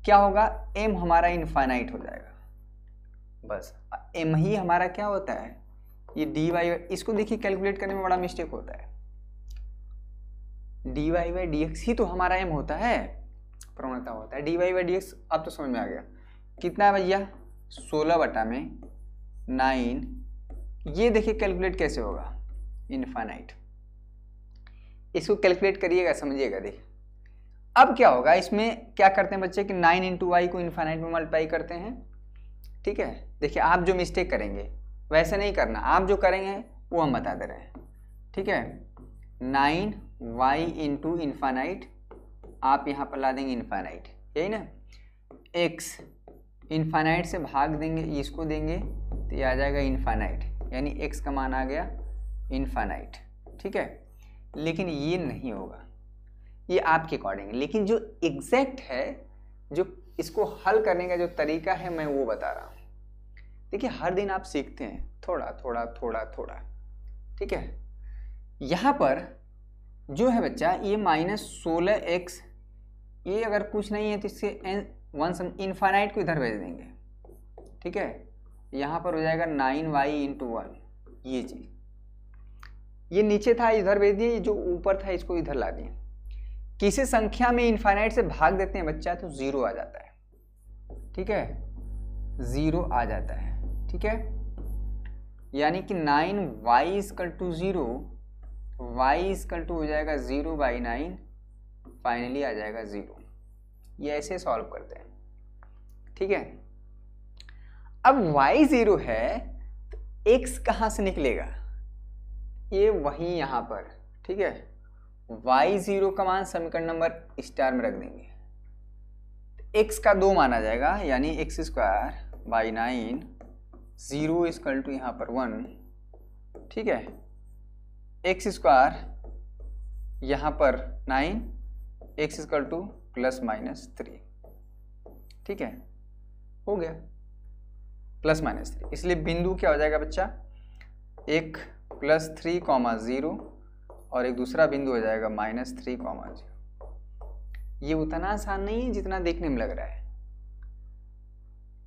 क्या होगा एम हमारा इनफाइनाइट हो जाएगा बस एम ही हमारा क्या होता है ये डी वाई इसको देखिए कैलकुलेट करने में बड़ा मिस्टेक होता है D Y Y D x ही तो हमारा एम होता है प्रवणता होता है D Y Y D x अब तो समझ में आ गया कितना है भैया सोलह बटा में नाइन ये देखिए कैलकुलेट कैसे होगा इनफाइनाइट इसको कैलकुलेट करिएगा समझिएगा देखिए अब क्या होगा इसमें क्या करते हैं बच्चे कि नाइन इंटू वाई को इनफाइनाइट में मल्टीप्लाई करते हैं ठीक है देखिए आप जो मिस्टेक करेंगे वैसे नहीं करना आप जो करेंगे वो हम बता दे रहे हैं ठीक है नाइन वाई इंटू इन्फानाइट आप यहाँ पर ला देंगे इन्फानाइट यही ना एक्स इन्फानाइट से भाग देंगे इसको देंगे तो ये आ जाएगा इन्फानाइट यानी एक्स का मान आ गया इन्फानाइट ठीक है लेकिन ये नहीं होगा ये आपके अकॉर्डिंग लेकिन जो एग्जैक्ट है जो इसको हल करने का जो तरीका है मैं वो बता रहा हूँ देखिए हर दिन आप सीखते हैं थोड़ा थोड़ा थोड़ा थोड़ा ठीक है यहाँ पर जो है बच्चा ये माइनस सोलह एक्स ये अगर कुछ नहीं है तो इसके एन वन सम इन्फाइनाइट को इधर भेज देंगे ठीक है यहाँ पर हो जाएगा नाइन वाई इंटू वन ये चीज़ ये नीचे था इधर भेज दिए जो ऊपर था इसको इधर ला दिए किसी संख्या में इन्फाइनाइट से भाग देते हैं बच्चा तो ज़ीरो आ जाता है ठीक है ज़ीरो आ जाता है ठीक है यानी कि nine y equal to zero y equal to हो जाएगा ज़ीरो बाई नाइन फाइनली आ जाएगा ज़ीरो ये ऐसे सॉल्व करते हैं ठीक है अब y ज़ीरो है तो x कहाँ से निकलेगा ये वहीं यहाँ पर ठीक है y ज़ीरो का मान समीकरण नंबर स्टार में रख देंगे x का दो माना जाएगा यानी x square by nine zero equal to यहाँ पर वन ठीक है एक्स स्क्वायर यहाँ पर nine x equal to plus minus three ठीक है हो गया प्लस माइनस थ्री इसलिए बिंदु क्या हो जाएगा बच्चा एक प्लस थ्री कॉमा ज़ीरो और एक दूसरा बिंदु हो जाएगा माइनस थ्री कॉमा जीरो ये उतना आसान नहीं है जितना देखने में लग रहा है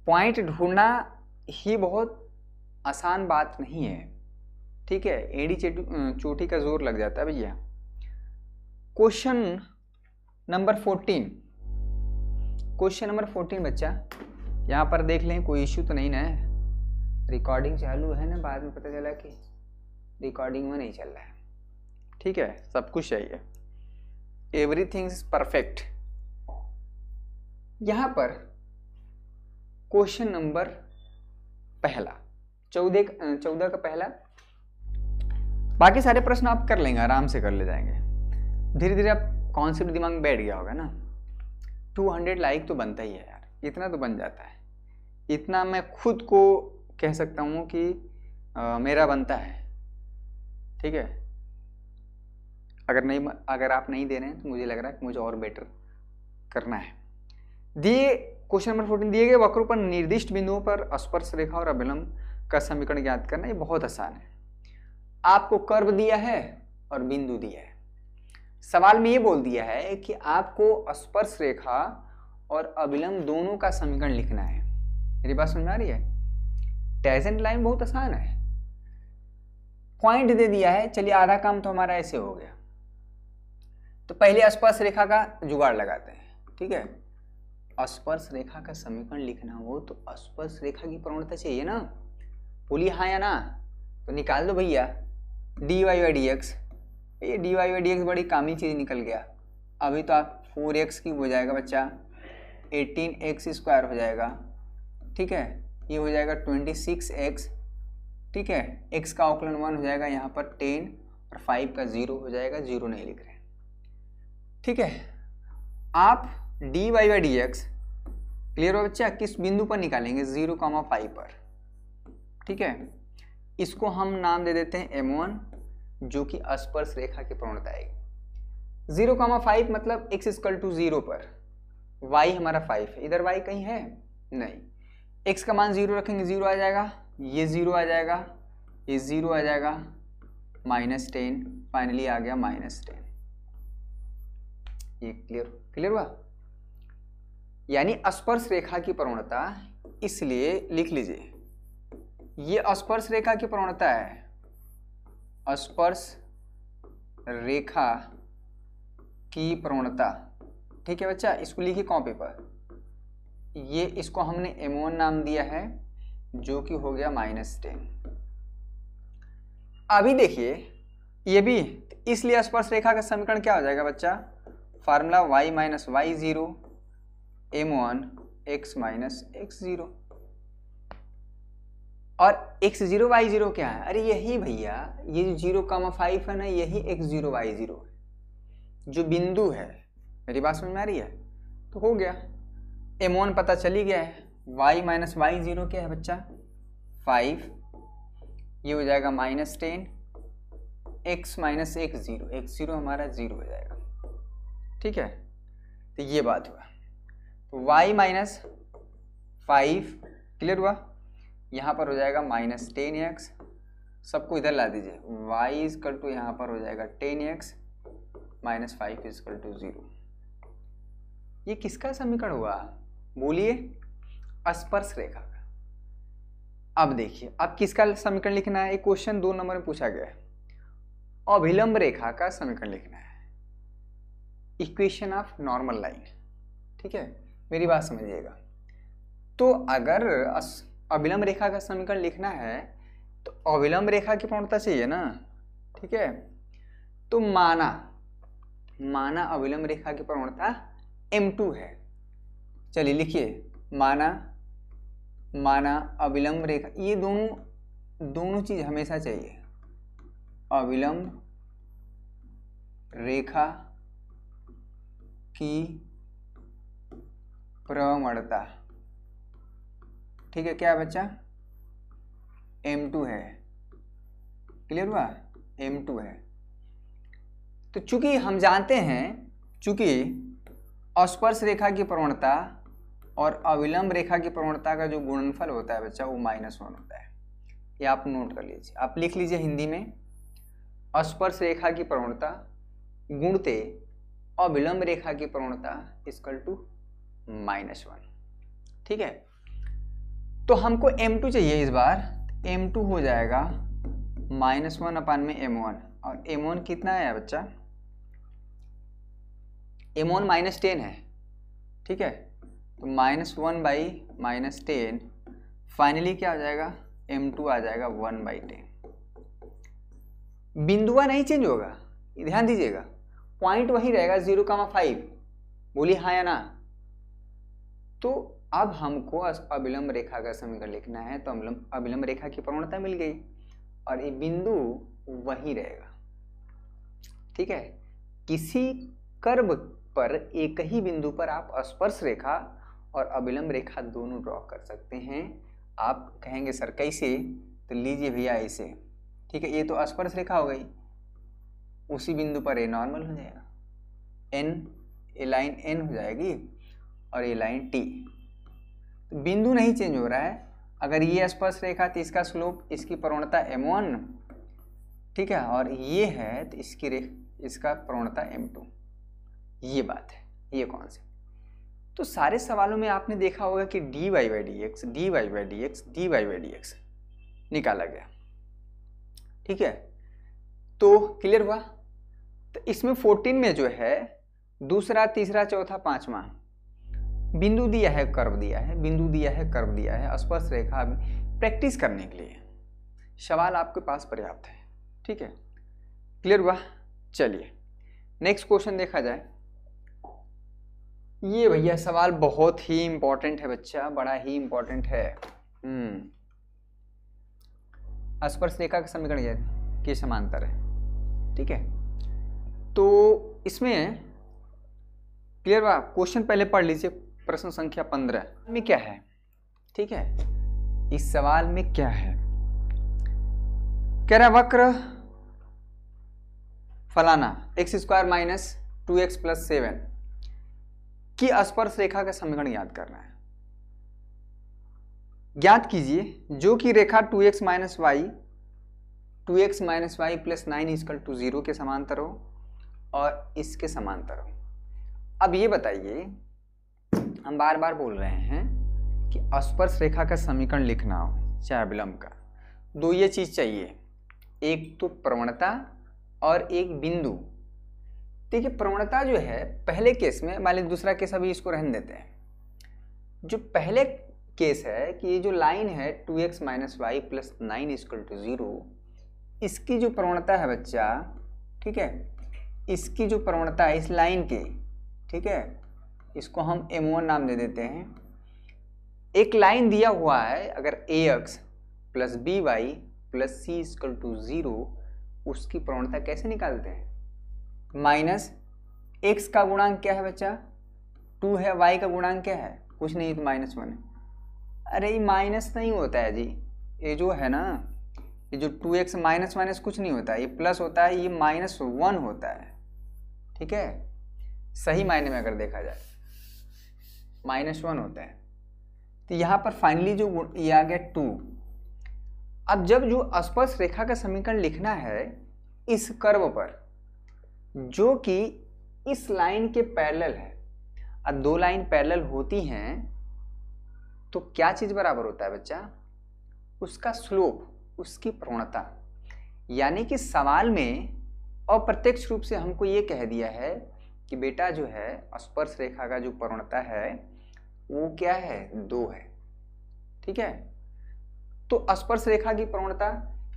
पॉइंट ढूंढना ही बहुत आसान बात नहीं है ठीक है एडी चोटी का जोर लग जाता है भैया question number fourteen question number fourteen बच्चा यहाँ पर देख लें कोई इश्यू तो नहीं ना है रिकॉर्डिंग चालू है ना बाद में पता चला कि रिकॉर्डिंग में नहीं चल रहा है ठीक है सब कुछ चाहिए एवरी थिंग इज परफेक्ट यहाँ पर क्वेश्चन नंबर पहला चौदह चौदह का पहला बाकी सारे प्रश्न आप कर लेंगे आराम से कर ले जाएंगे धीरे धीरे आप कॉन्सेप्ट दिमाग में बैठ गया होगा ना 200 लाइक तो बनता ही है यार इतना तो बन जाता है इतना मैं खुद को कह सकता हूँ कि आ, मेरा बनता है ठीक है अगर नहीं अगर आप नहीं दे रहे हैं तो मुझे लग रहा है कि मुझे और बेटर करना है दिए क्वेश्चन नंबर फोर्टीन दिए गए वक्रों पर निर्दिष्ट बिंदुओं पर स्पर्श रेखा और अभिलंब का समीकरण ज्ञात करना ये बहुत आसान है आपको कर्व दिया है और बिंदु दिया है सवाल में ये बोल दिया है कि आपको स्पर्श रेखा और अभिलंब दोनों का समीकरण लिखना है मेरी बात समझ आ रही है टेजेंट लाइन बहुत आसान है पॉइंट दे दिया है चलिए आधा काम तो हमारा ऐसे हो गया तो पहले स्पर्श रेखा का जुगाड़ लगाते हैं ठीक है स्पर्श रेखा का समीकरण लिखना हो तो स्पर्श रेखा की प्रवणता चाहिए ना बोलिए हाँ या ना तो निकाल दो भैया d Y Y D x ये d Y Y D x बड़ी कामी चीज़ निकल गया अभी तो आप फोर एक्स की हो जाएगा बच्चा एटीन एक्स स्क्वायर हो जाएगा ठीक है ये हो जाएगा ट्वेंटी सिक्स एक्स ठीक है एक्स का ऑकलन वन हो जाएगा यहाँ पर टेन और फाइव का ज़ीरो हो जाएगा ज़ीरो नहीं लिख रहे ठीक है आप d Y by D x clear हो बच्चा किस बिंदु पर निकालेंगे जीरो कॉमा फाइव पर ठीक है इसको हम नाम दे देते हैं एम वन जो कि स्पर्श रेखा की प्रवणता आएगी जीरो कॉमा फाइव मतलब एक्स स्क्वल टू जीरो पर वाई हमारा फाइव है इधर वाई कहीं है नहीं एक्स का मान जीरो रखेंगे जीरो आ जाएगा ये जीरो आ जाएगा ये जीरो आ जाएगा माइनस टेन फाइनली आ गया माइनस टेन ये क्लियर क्लियर हुआ यानी स्पर्श रेखा की प्रवणता इसलिए लिख लीजिए ये स्पर्श रेखा की प्रवणता है स्पर्श रेखा की प्रवणता ठीक है बच्चा इसको लिखिए कॉपी पर ये इसको हमने एमोन नाम दिया है जो कि हो गया माइनस टेन अभी देखिए ये भी इसलिए स्पर्श रेखा का समीकरण क्या हो जाएगा बच्चा formula y minus Y zero m one x minus x zero और एक्स ज़ीरो वाई ज़ीरो क्या है अरे यही भैया ये जो जीरो काम फाइव है ना यही एक्स ज़ीरो वाई ज़ीरो है जो बिंदु है मेरी बात समझ में आ रही है तो हो गया एम वन पता चली गया है वाई माइनस वाई ज़ीरो क्या है बच्चा फाइव ये हो जाएगा minus ten x minus x zero x zero हमारा ज़ीरो हो जाएगा ठीक है तो ये बात हुआ वाई माइनस फाइव क्लियर हुआ यहाँ पर हो जाएगा माइनस टेन एक्स सबको इधर ला दीजिए वाई इजकल टू यहाँ पर हो जाएगा ten x minus five equal to zero ये किसका समीकरण हुआ बोलिए स्पर्श रेखा का अब देखिए अब किसका समीकरण लिखना है एक क्वेश्चन दो नंबर में पूछा गया है अभिलंब रेखा का समीकरण लिखना है इक्वेशन ऑफ नॉर्मल लाइन ठीक है मेरी बात समझिएगा तो अगर अविलंब रेखा का समीकरण लिखना है तो अविलंब रेखा की पूर्णता चाहिए ना ठीक है तो माना माना अविलंब रेखा की प्रवणता M2 है चलिए लिखिए माना माना अविलंब रेखा ये दोनों दोनों चीज हमेशा चाहिए अविलंब रेखा की प्रवणता ठीक है क्या बच्चा एम टू है क्लियर हुआ एम टू है तो चूंकि हम जानते हैं चूंकि स्पर्श रेखा की प्रवणता और अविलंब रेखा की प्रवणता का जो गुणनफल होता है बच्चा वो माइनस वन होता है ये आप नोट कर लीजिए आप लिख लीजिए हिंदी में स्पर्श रेखा की प्रवणता गुणते अविलंब रेखा की प्रवणता इसकल टू माइनस वन ठीक है तो हमको एम टू चाहिए इस बार एम टू हो जाएगा माइनस वन अपान में एम वन और एम वन कितना है बच्चा एम वन माइनस टेन है ठीक है तो minus one by minus ten finally क्या आ जाएगा एम टू आ जाएगा वन बाई टेन बिंदुआ नहीं चेंज होगा ध्यान दीजिएगा पॉइंट वही रहेगा जीरो कामा फाइव बोलिए हाँ या ना तो अब हमको अविलंब रेखा का समीकरण लिखना है तो अविलंब रेखा की प्रवणता मिल गई और ये बिंदु वही रहेगा ठीक है किसी कर्व पर एक ही बिंदु पर आप स्पर्श रेखा और अविलंब रेखा दोनों ड्रॉ कर सकते हैं आप कहेंगे सर कैसे तो लीजिए भैया ऐसे ठीक है ये तो स्पर्श रेखा हो गई उसी बिंदु पर ये नॉर्मल हो जाएगा एन ए लाइन एन हो जाएगी और ये लाइन टी तो बिंदु नहीं चेंज हो रहा है अगर ये स्पर्श रेखा तो इसका स्लोप इसकी प्रवणता एम वन ठीक है और ये है तो इसकी रेख इसका प्रवणता एम टू ये बात है ये कौन से तो सारे सवालों में आपने देखा होगा कि d Y Y D x d Y Y D x d Y Y D x निकाला गया ठीक है तो क्लियर हुआ तो इसमें फोर्टीन में जो है दूसरा तीसरा चौथा पांचवा बिंदु दिया है कर्व दिया है बिंदु दिया है कर्व दिया है स्पर्श रेखा प्रैक्टिस करने के लिए सवाल आपके पास पर्याप्त है ठीक है क्लियर हुआ चलिए नेक्स्ट क्वेश्चन देखा जाए ये भैया सवाल बहुत ही इम्पोर्टेंट है बच्चा बड़ा ही इम्पोर्टेंट है हम्म। स्पर्श रेखा का समीकरण के समांतर है ठीक है तो इसमें क्लियर हुआ क्वेश्चन पहले पढ़ लीजिए प्रश्न संख्या पंद्रह में क्या है ठीक है इस सवाल में क्या है कह रहा वक्र फलाना x square minus two x plus seven की स्पर्श रेखा का समीकरण याद करना है ज्ञात कीजिए जो कि की रेखा two x minus y two x minus Y plus nine equal to zero के समांतर हो और इसके समांतर हो अब ये बताइए हम बार बार बोल रहे हैं कि स्पर्श रेखा का समीकरण लिखना हो चाहे अविलंब का दो ये चीज़ चाहिए एक तो प्रवणता और एक बिंदु देखिए प्रवणता जो है पहले केस में मान लीजिए दूसरा केस अभी इसको रहने देते हैं जो पहले केस है कि ये जो लाइन है two x minus Y plus nine equal to zero इसकी जो प्रवणता है बच्चा ठीक है इसकी जो प्रवणता है इस लाइन की ठीक है इसको हम एम वन नाम दे देते हैं एक लाइन दिया हुआ है अगर A X plus B Y plus C equal to zero उसकी प्रवणता कैसे निकालते हैं माइनस एक्स का गुणांक क्या है बच्चा टू है वाई का गुणांक क्या है कुछ नहीं तो माइनस वन है अरे ये माइनस नहीं होता है जी ये जो है ना ये जो टू एक्स माइनस माइनस कुछ नहीं होता ये प्लस होता है ये माइनस वन होता है ठीक है सही मायने में अगर देखा जाए माइनस वन होता है तो यहाँ पर फाइनली जो ये आ गया टू अब जब जो स्पर्श रेखा का समीकरण लिखना है इस कर्व पर जो कि इस लाइन के पैरेलल है और दो लाइन पैरेलल होती हैं तो क्या चीज़ बराबर होता है बच्चा उसका स्लोप उसकी प्रवणता यानी कि सवाल में अप्रत्यक्ष रूप से हमको ये कह दिया है कि बेटा जो है स्पर्श रेखा का जो प्रवणता है वो क्या है दो है ठीक है तो स्पर्श रेखा की प्रवणता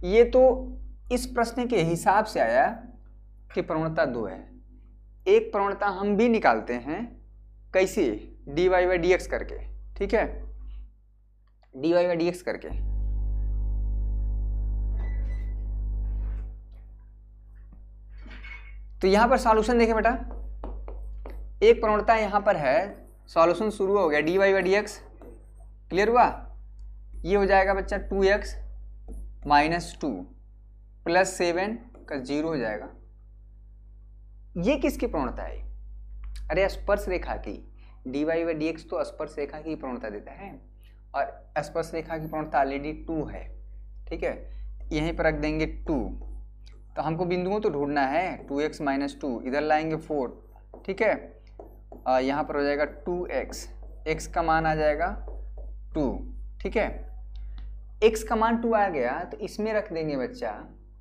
ये तो इस प्रश्न के हिसाब से आया कि प्रवणता दो है एक प्रवणता हम भी निकालते हैं कैसे D Y Y D X करके ठीक है D Y Y D X करके तो यहां पर सॉल्यूशन देखें बेटा एक प्रवणता यहाँ पर है सॉल्यूशन शुरू हो गया D Y by D x clear हुआ ये हो जाएगा बच्चा two x minus two plus seven का जीरो हो जाएगा ये किसकी प्रवणता है अरे स्पर्श रेखा की D Y by D X तो स्पर्श रेखा की प्रवणता देता है और स्पर्श रेखा की प्रवणता ऑलरेडी टू है ठीक है यहीं पर रख देंगे टू तो हमको बिंदुओं तो ढूंढना है टू एक्स माइनस टू इधर लाएंगे फोर ठीक है यहाँ पर हो जाएगा टू एक्स एक्स का मान आ जाएगा टू ठीक है एक्स का मान टू आ गया तो इसमें रख देंगे बच्चा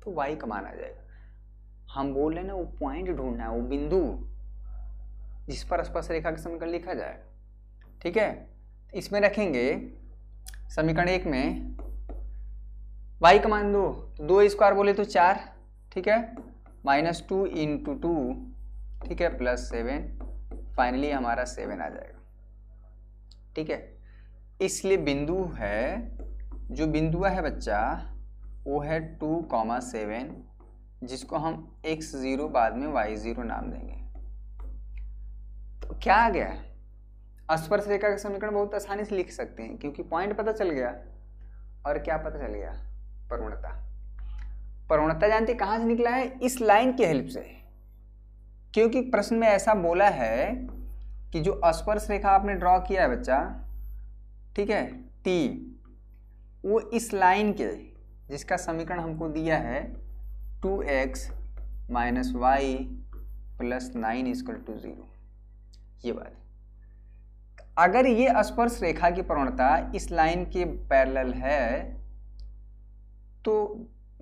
तो वाई का मान आ जाएगा हम बोल रहे ना वो पॉइंट ढूंढना है वो बिंदु जिस पर स्पर्श रेखा का समीकरण लिखा जाए ठीक है इसमें रखेंगे समीकरण एक में वाई का मान दो तो दो स्क्वायर बोले तो चार ठीक है माइनस टू इंटू टू ठीक है प्लस सेवन फाइनली हमारा सेवन आ जाएगा ठीक है इसलिए बिंदु है जो बिंदुआ है बच्चा वो है टू कॉमा सेवन जिसको हम एक्स ज़ीरो बाद में वाई ज़ीरो नाम देंगे तो क्या आ गया स्पर्श रेखा का समीकरण बहुत आसानी से लिख सकते हैं क्योंकि पॉइंट पता चल गया और क्या पता चल गया प्रवणता प्रवणता जानते कहाँ से निकला है इस लाइन की हेल्प से क्योंकि प्रश्न में ऐसा बोला है कि जो स्पर्श रेखा आपने ड्रॉ किया है बच्चा ठीक है टी वो इस लाइन के जिसका समीकरण हमको दिया है two x minus Y plus nine equal to zero ये बात अगर ये स्पर्श रेखा की प्रवणता इस लाइन के पैरेलल है तो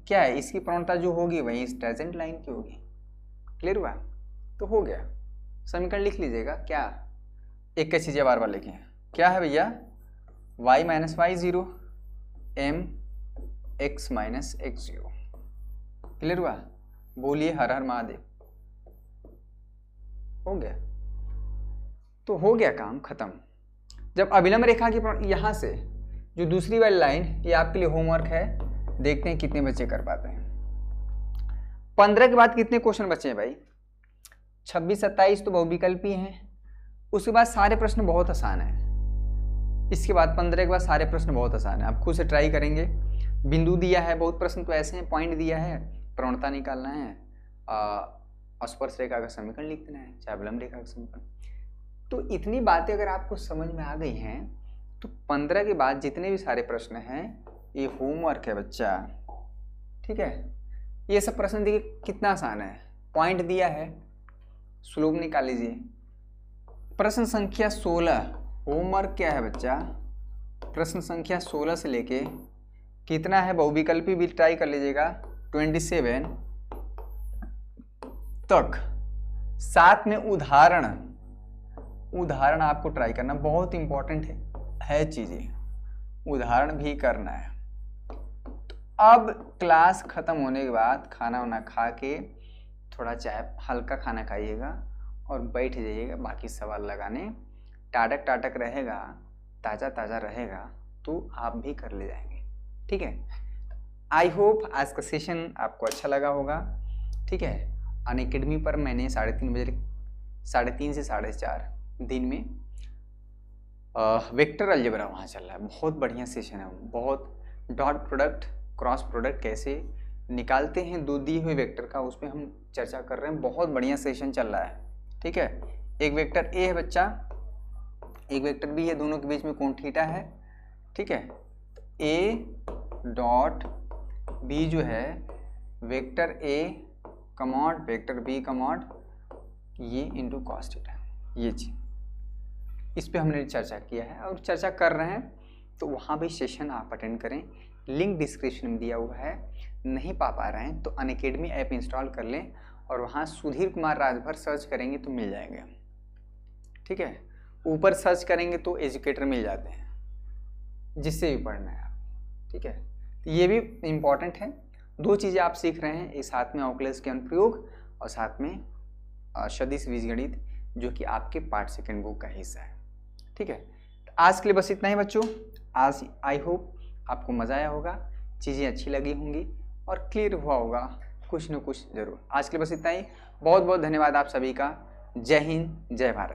क्या है इसकी प्रवणता जो होगी वही इस ट्रेजेंट लाइन की होगी क्लियर हुआ तो हो गया समीकरण लिख लीजिएगा क्या एक कई चीज़ें बार बार लिखें क्या है भैया Y minus Y zero M x minus x zero clear हुआ बोलिए हर हर महादेव हो गया तो हो गया काम खत्म जब अभिलंब रेखा की यहाँ से जो दूसरी वाली लाइन ये आपके लिए होमवर्क है देखते हैं कितने बच्चे कर पाते हैं पंद्रह के बाद कितने क्वेश्चन बचे हैं भाई छब्बीस सत्ताईस तो बहुविकल्पी हैं उसके बाद सारे प्रश्न बहुत आसान हैं इसके बाद पंद्रह के बाद सारे प्रश्न बहुत आसान हैं आप खुद से ट्राई करेंगे बिंदु दिया है बहुत प्रश्न तो ऐसे हैं पॉइंट दिया है प्रवणता निकालना है स्पर्श रेखा का समीकरण लिखना है चाहे विलंब रेखा का समीकरण तो इतनी बातें अगर आपको समझ में आ गई हैं तो पंद्रह के बाद जितने भी सारे प्रश्न हैं ये होमवर्क है बच्चा ठीक है ये सब प्रश्न देखिए कितना आसान है पॉइंट दिया है स्लोप निकाल लीजिए प्रश्न संख्या सोलह होमवर्क क्या है बच्चा प्रश्न संख्या सोलह से लेके कितना है बहुविकल्पी भी ट्राई कर लीजिएगा ट्वेंटी सेवन तक साथ में उदाहरण उदाहरण आपको ट्राई करना बहुत इंपॉर्टेंट है, है चीज़ें उदाहरण भी करना है तो अब क्लास ख़त्म होने के बाद खाना वाना खा के थोड़ा चाय हल्का खाना खाइएगा और बैठ जाइएगा बाकी सवाल लगाने टाटक टाटक रहेगा ताज़ा ताज़ा रहेगा तो आप भी कर ले जाएंगे ठीक है आई होप आज का सेशन आपको अच्छा लगा होगा ठीक है अन पर मैंने साढ़े तीन बजे साढ़े तीन से साढ़े चार दिन में वेक्टर अलजबरा वहाँ चल रहा है बहुत बढ़िया सेशन है बहुत डॉट प्रोडक्ट क्रॉस प्रोडक्ट कैसे निकालते हैं दो दिए हुए वेक्टर का उस पर हम चर्चा कर रहे हैं बहुत बढ़िया सेशन चल रहा है ठीक है एक वेक्टर ए है बच्चा एक वेक्टर बी है दोनों के बीच में कौन थीटा है ठीक है ए डॉट बी जो है vector A comma vector B comma ये इंटू कॉस्ट थीटा ये चीज इस पर हमने चर्चा किया है और चर्चा कर रहे हैं तो वहाँ भी सेशन आप अटेंड करें लिंक डिस्क्रिप्शन में दिया हुआ है नहीं पा पा रहे हैं तो अन अकेडमी ऐप इंस्टॉल कर लें और वहाँ सुधीर कुमार राजभर सर्च करेंगे तो मिल जाएंगे ठीक है ऊपर सर्च करेंगे तो एजुकेटर मिल जाते हैं जिससे भी पढ़ना है आप ठीक है तो ये भी इम्पॉर्टेंट है दो चीज़ें आप सीख रहे हैं एक साथ में ऑकलेस के अनुप्रयोग और साथ में सदीश बीजगणित जो कि आपके पार्ट सेकेंड बुक का हिस्सा है ठीक है तो आज के लिए बस इतना ही बच्चों आज आई होप आपको मज़ा आया होगा चीज़ें अच्छी लगी होंगी और क्लियर हुआ होगा कुछ न कुछ जरूर आज के लिए बस इतना ही बहुत बहुत धन्यवाद आप सभी का जय हिंद जय भारत